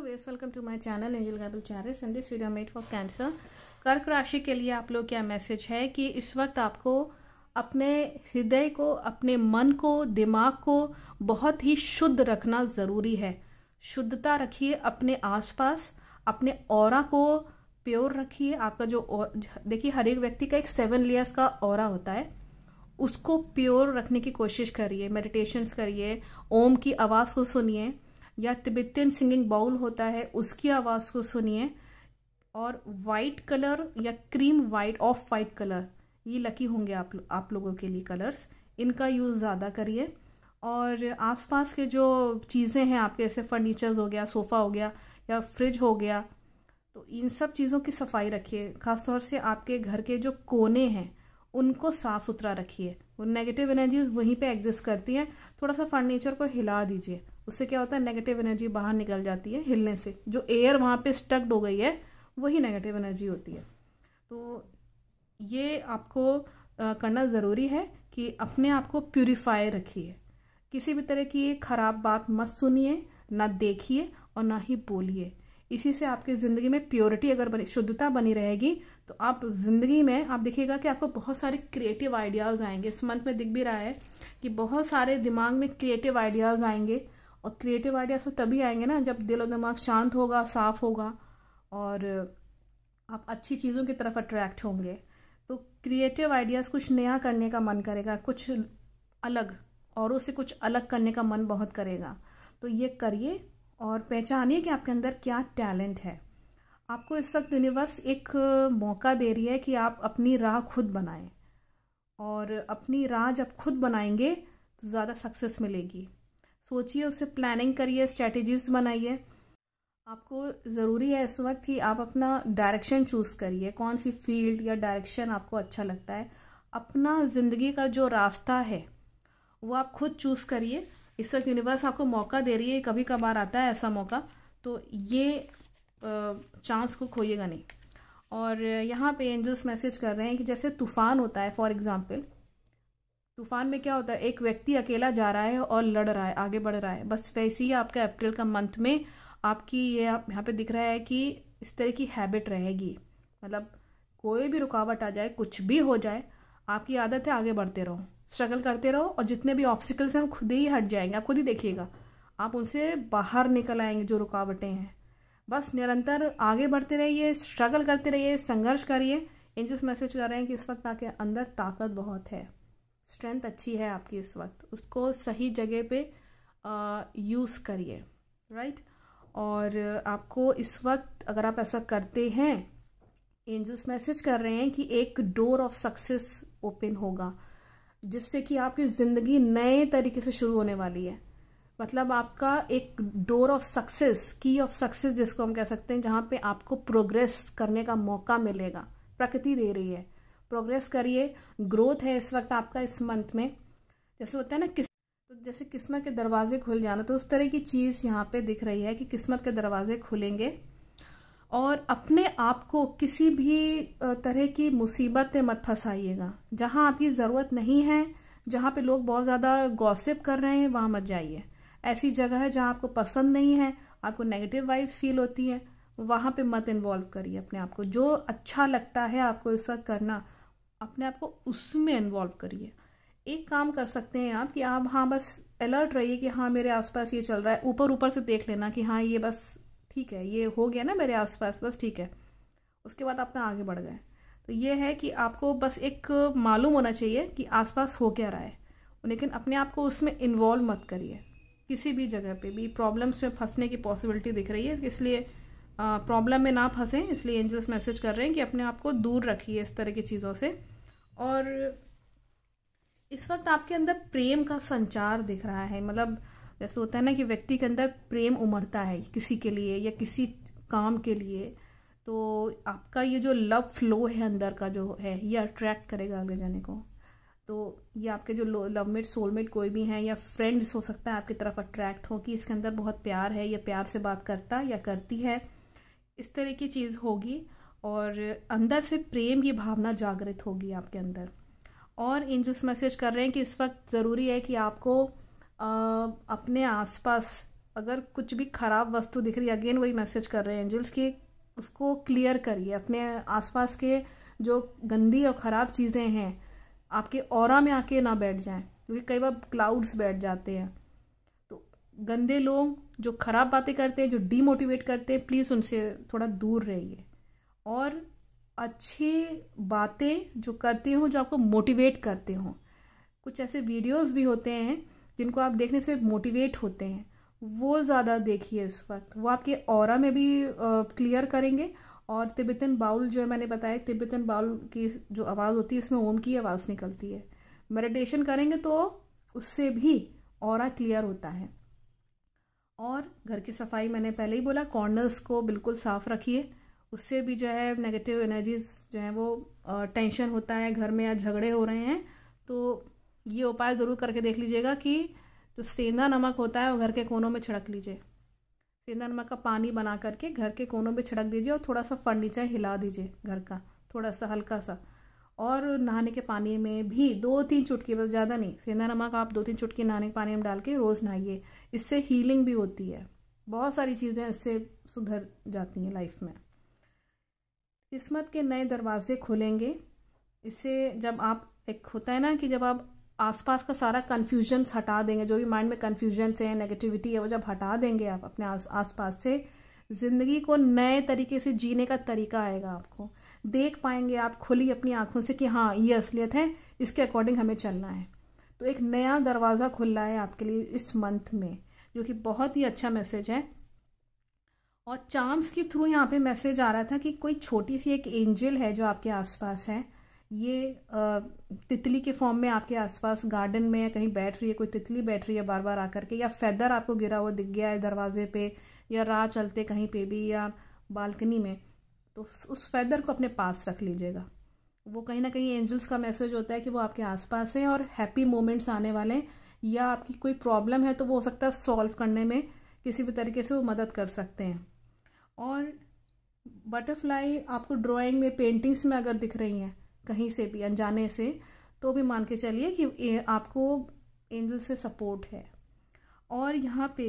hello वेस welcome to my channel angel गाइबल channel संदेश वीडियो मेड फॉर कैंसर कर्क राशि के लिए आप लोग क्या मैसेज है कि इस वक्त आपको अपने हृदय को अपने मन को दिमाग को बहुत ही शुद्ध रखना ज़रूरी है शुद्धता रखिए अपने आसपास अपने और को प्योर रखिए आपका जो देखिए हर एक व्यक्ति का एक सेवन लेयर्स का और होता है उसको प्योर रखने की कोशिश करिए मेडिटेशंस करिए ओम की आवाज़ को सुनिए या तिब्बतियन सिंगिंग बाउल होता है उसकी आवाज़ को सुनिए और वाइट कलर या cream white off white colour ये लकी होंगे आप आप लोगों के लिए कलर्स इनका यूज़ ज़्यादा करिए और आसपास के जो चीज़ें हैं आपके जैसे फर्नीचर्स हो गया सोफ़ा हो गया या फ्रिज हो गया तो इन सब चीज़ों की सफाई रखिए ख़ासतौर से आपके घर के जो कोने हैं उनको साफ़ सुथरा रखिए वो नेगेटिव एनर्जी वहीं पे एग्जिस्ट करती है थोड़ा सा फर्नीचर को हिला दीजिए उससे क्या होता है नेगेटिव एनर्जी बाहर निकल जाती है हिलने से जो एयर वहाँ पे स्टक्ड हो गई है वही नेगेटिव एनर्जी होती है तो ये आपको करना ज़रूरी है कि अपने आप को प्योरीफाई रखिए किसी भी तरह की ख़राब बात मत सुनिए ना देखिए और ना ही बोलिए इसी से आपकी ज़िंदगी में प्योरिटी अगर बनी शुद्धता बनी रहेगी तो आप ज़िंदगी में आप देखिएगा कि आपको बहुत सारे क्रिएटिव आइडियाज़ आएंगे इस मंथ में दिख भी रहा है कि बहुत सारे दिमाग में क्रिएटिव आइडियाज़ आएंगे और क्रिएटिव आइडियाज़ तो तभी आएंगे ना जब दिल और दिमाग शांत होगा साफ होगा और आप अच्छी चीज़ों की तरफ अट्रैक्ट होंगे तो क्रिएटिव आइडियाज़ कुछ नया करने का मन करेगा कुछ अलग औरों से कुछ अलग करने का मन बहुत करेगा तो ये करिए और पहचानिए कि आपके अंदर क्या टैलेंट है आपको इस वक्त यूनिवर्स एक मौका दे रही है कि आप अपनी राह खुद बनाएं और अपनी राह जब खुद बनाएंगे तो ज़्यादा सक्सेस मिलेगी सोचिए उसे प्लानिंग करिए स्ट्रेटजीज बनाइए आपको ज़रूरी है इस वक्त ही आप अपना डायरेक्शन चूज़ करिए कौन सी फील्ड या डायरेक्शन आपको अच्छा लगता है अपना ज़िंदगी का जो रास्ता है वो आप खुद चूज़ करिए इस वक्त यूनिवर्स आपको मौका दे रही है कभी कभार आता है ऐसा मौका तो ये चांस को खोइएगा नहीं और यहाँ पे एंजल्स मैसेज कर रहे हैं कि जैसे तूफ़ान होता है फॉर एग्ज़ाम्पल तूफान में क्या होता है एक व्यक्ति अकेला जा रहा है और लड़ रहा है आगे बढ़ रहा है बस वैसे ही आपका अप्रैल का मंथ में आपकी ये आप यहाँ पे दिख रहा है कि इस तरह की हैबिट रहेगी मतलब कोई भी रुकावट आ जाए कुछ भी हो जाए आपकी आदत है आगे बढ़ते रहो स्ट्रगल करते रहो और जितने भी ऑब्स्टिकल्स हैं खुद ही हट जाएंगे आप खुद ही देखिएगा आप उनसे बाहर निकल आएंगे जो रुकावटें हैं बस निरंतर आगे बढ़ते रहिए स्ट्रगल करते रहिए संघर्ष करिए एंजल्स मैसेज कर रहे हैं कि इस वक्त आपके अंदर ताकत बहुत है स्ट्रेंथ अच्छी है आपकी इस वक्त उसको सही जगह पे यूज़ करिए राइट और आपको इस वक्त अगर आप ऐसा करते हैं एंजल्स मैसेज कर रहे हैं कि एक डोर ऑफ सक्सेस ओपन होगा जिससे कि आपकी ज़िंदगी नए तरीके से शुरू होने वाली है मतलब आपका एक door of success key of success जिसको हम कह सकते हैं जहाँ पे आपको प्रोग्रेस करने का मौका मिलेगा प्रकृति दे रही है प्रोग्रेस करिए ग्रोथ है इस वक्त आपका इस मंथ में जैसे होता है ना किस तो जैसे किस्मत के दरवाजे खुल जाना तो उस तरह की चीज़ यहाँ पे दिख रही है कि किस्मत के दरवाजे खुलेंगे और अपने आप को किसी भी तरह की मुसीबत में मत फंसाइएगा जहाँ आपकी ज़रूरत नहीं है जहाँ पे लोग बहुत ज़्यादा गॉसिप कर रहे हैं वहाँ मत जाइए ऐसी जगह है जहाँ आपको पसंद नहीं है आपको नेगेटिव वाइब फील होती है वहाँ पे मत इन्वॉल्व करिए अपने आप को जो अच्छा लगता है आपको इस वक्त करना अपने आप को उसमें इन्वॉल्व करिए एक काम कर सकते हैं आप कि आप हाँ बस अलर्ट रहिए कि हाँ मेरे आसपास ये चल रहा है ऊपर ऊपर से देख लेना कि हाँ ये बस ठीक है ये हो गया ना मेरे आसपास बस ठीक है उसके बाद अपना आगे बढ़ गए तो ये है कि आपको बस एक मालूम होना चाहिए कि आसपास हो क्या रहा है लेकिन अपने आप को उसमें इन्वॉल्व मत करिए किसी भी जगह पे भी प्रॉब्लम्स में फंसने की पॉसिबिलिटी दिख रही है इसलिए प्रॉब्लम में ना फंसें इसलिए एंजल्स मैसेज कर रहे हैं कि अपने आप को दूर रखिए इस तरह की चीज़ों से और इस वक्त आपके अंदर प्रेम का संचार दिख रहा है मतलब जैसे होता है ना कि व्यक्ति के अंदर प्रेम उमड़ता है किसी के लिए या किसी काम के लिए तो आपका ये जो लव फ्लो है अंदर का जो है ये अट्रैक्ट करेगा आगे जाने को तो ये आपके जो लवमेट सोलमेट कोई भी हैं या फ्रेंड्स हो सकता है आपकी तरफ अट्रैक्ट हो कि इसके अंदर बहुत प्यार है या प्यार से बात करता या करती है इस तरह की चीज़ होगी और अंदर से प्रेम की भावना जागृत होगी आपके अंदर और एंजल्स मैसेज कर रहे हैं कि इस वक्त ज़रूरी है कि आपको आ, अपने आसपास अगर कुछ भी ख़राब वस्तु दिख रही है अगेन वही मैसेज कर रहे हैं एंजल्स कि उसको क्लियर करिए अपने आसपास के जो गंदी और ख़राब चीज़ें हैं आपके और में आके ना बैठ जाएं क्योंकि कई बार क्लाउड्स बैठ जाते हैं तो गंदे लोग जो ख़राब बातें करते हैं जो डीमोटिवेट करते हैं प्लीज़ उनसे थोड़ा दूर रहिए और अच्छी बातें जो करते हो जो आपको मोटिवेट करते हो कुछ ऐसे वीडियोस भी होते हैं जिनको आप देखने से मोटिवेट होते हैं वो ज़्यादा देखिए इस वक्त वो आपके और में भी क्लियर करेंगे और तिब्बतन बाउल जो है मैंने बताया तिब्बतन बाउल की जो आवाज़ होती है उसमें ओम की आवाज़ निकलती है मेडिटेशन करेंगे तो उससे भी और क्लियर होता है और घर की सफाई मैंने पहले ही बोला कॉर्नर्स को बिल्कुल साफ़ रखिए उससे भी जो है नेगेटिव एनर्जीज जो है वो टेंशन होता है घर में या झगड़े हो रहे हैं तो ये उपाय ज़रूर करके देख लीजिएगा कि जो सेंधा नमक होता है वो घर के कोनों में छिड़क लीजिए सेंधा नमक का पानी बना करके घर के कोनों में छिड़क दीजिए और थोड़ा सा फर्नीचर हिला दीजिए घर का थोड़ा सा हल्का सा और नहाने के पानी में भी दो तीन चुटकी बस ज़्यादा नहीं सेंधा नमक आप दो तीन चुटकी नहाने के पानी में डाल के रोज़ नहाइए इससे हीलिंग भी होती है बहुत सारी चीज़ें इससे सुधर जाती हैं लाइफ में किस्मत के नए दरवाजे खुलेंगे इससे जब आप एक होता है ना कि जब आप आसपास का सारा कन्फ्यूजन हटा देंगे जो भी माइंड में कन्फ्यूजन है नेगेटिविटी है वो जब हटा देंगे आप अपने आस आस से ज़िंदगी को नए तरीके से जीने का तरीका आएगा आपको देख पाएंगे आप खुली अपनी आंखों से कि हाँ ये असलियत है इसके अकॉर्डिंग हमें चलना है तो एक नया दरवाज़ा खुल रहा है आपके लिए इस मंथ में जो कि बहुत ही अच्छा मैसेज है और चार्म्स के थ्रू यहाँ पे मैसेज आ रहा था कि कोई छोटी सी एक एंजल है जो आपके आसपास है ये तितली के फॉर्म में आपके आसपास गार्डन में या कहीं बैठ रही है कोई तितली बैठ रही है बार बार आकर के या फेदर आपको गिरा हुआ दिख गया है दरवाजे पे या राह चलते कहीं पे भी या बालकनी में तो उस फेदर को अपने पास रख लीजिएगा वो कहीं ना कहीं एंजल्स का मैसेज होता है कि वो आपके आसपास हैं और हैप्पी मोमेंट्स आने वाले हैं या आपकी कोई प्रॉब्लम है तो वो हो सकता है सॉल्व करने में किसी भी तरीके से वो मदद कर सकते हैं और बटरफ्लाई आपको ड्राइंग में पेंटिंग्स में अगर दिख रही हैं कहीं से भी अनजाने से तो भी मान के चलिए कि आपको एंजल से सपोर्ट है और यहाँ पे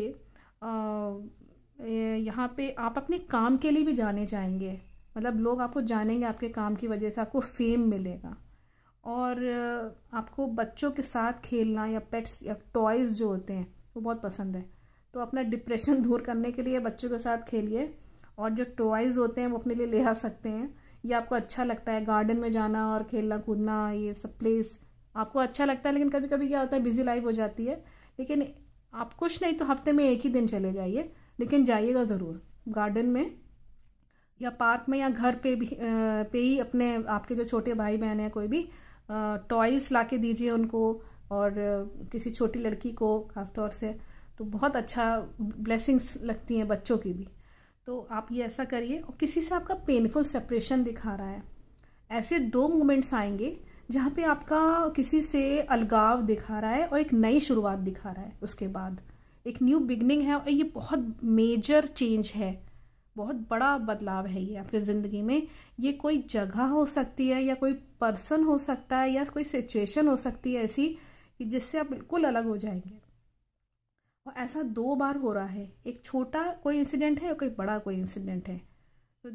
यहाँ पे आप अपने काम के लिए भी जाने जाएंगे मतलब लोग आपको जानेंगे आपके काम की वजह से आपको फेम मिलेगा और आपको बच्चों के साथ खेलना या पेट्स या टॉयज़ जो होते हैं वो बहुत पसंद है तो अपना डिप्रेशन दूर करने के लिए बच्चों के साथ खेलिए और जो टॉयज़ होते हैं वो अपने लिए ले आ सकते हैं ये आपको अच्छा लगता है गार्डन में जाना और खेलना कूदना ये सब प्लेस आपको अच्छा लगता है लेकिन कभी कभी क्या होता है बिजी लाइफ हो जाती है लेकिन आप कुछ नहीं तो हफ्ते में एक ही दिन चले जाइए लेकिन जाइएगा ज़रूर गार्डन में या पार्क में या घर पे भी पे ही अपने आपके जो छोटे भाई बहन हैं कोई भी टॉयस ला के दीजिए उनको और किसी छोटी लड़की को ख़ासतौर से तो बहुत अच्छा ब्लेसिंग्स लगती हैं बच्चों की भी तो आप ये ऐसा करिए और किसी से आपका पेनफुल सेपरेशन दिखा रहा है ऐसे दो मोमेंट्स आएंगे जहाँ पे आपका किसी से अलगाव दिखा रहा है और एक नई शुरुआत दिखा रहा है उसके बाद एक न्यू बिगनिंग है और ये बहुत मेजर चेंज है बहुत बड़ा बदलाव है ये आपकी ज़िंदगी में ये कोई जगह हो सकती है या कोई पर्सन हो सकता है या कोई सिचुएशन हो सकती है ऐसी कि जिससे आप बिल्कुल अलग हो जाएंगे और ऐसा दो बार हो रहा है एक छोटा कोई इंसिडेंट है या कोई बड़ा कोई इंसिडेंट है तो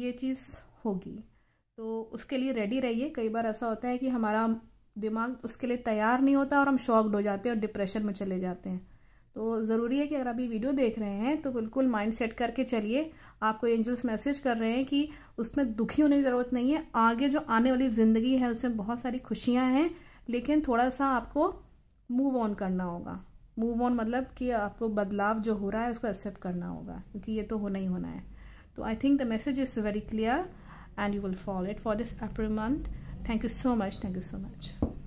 ये चीज़ होगी तो उसके लिए रेडी रहिए कई बार ऐसा होता है कि हमारा दिमाग उसके लिए तैयार नहीं होता और हम शॉक्ड हो जाते हैं और डिप्रेशन में चले जाते हैं तो ज़रूरी है कि अगर आप ये वीडियो देख रहे हैं तो बिल्कुल माइंड सेट करके चलिए आपको एंजल्स मैसेज कर रहे हैं कि उसमें दुखी होने की ज़रूरत नहीं है आगे जो आने वाली ज़िंदगी है उसमें बहुत सारी खुशियाँ हैं लेकिन थोड़ा सा आपको मूव ऑन करना होगा मूव ऑन मतलब कि आपको बदलाव जो हो रहा है उसको एक्सेप्ट करना होगा क्योंकि ये तो होना ही होना है तो I think the message is very clear and you will follow it for this April month thank you so much thank you so much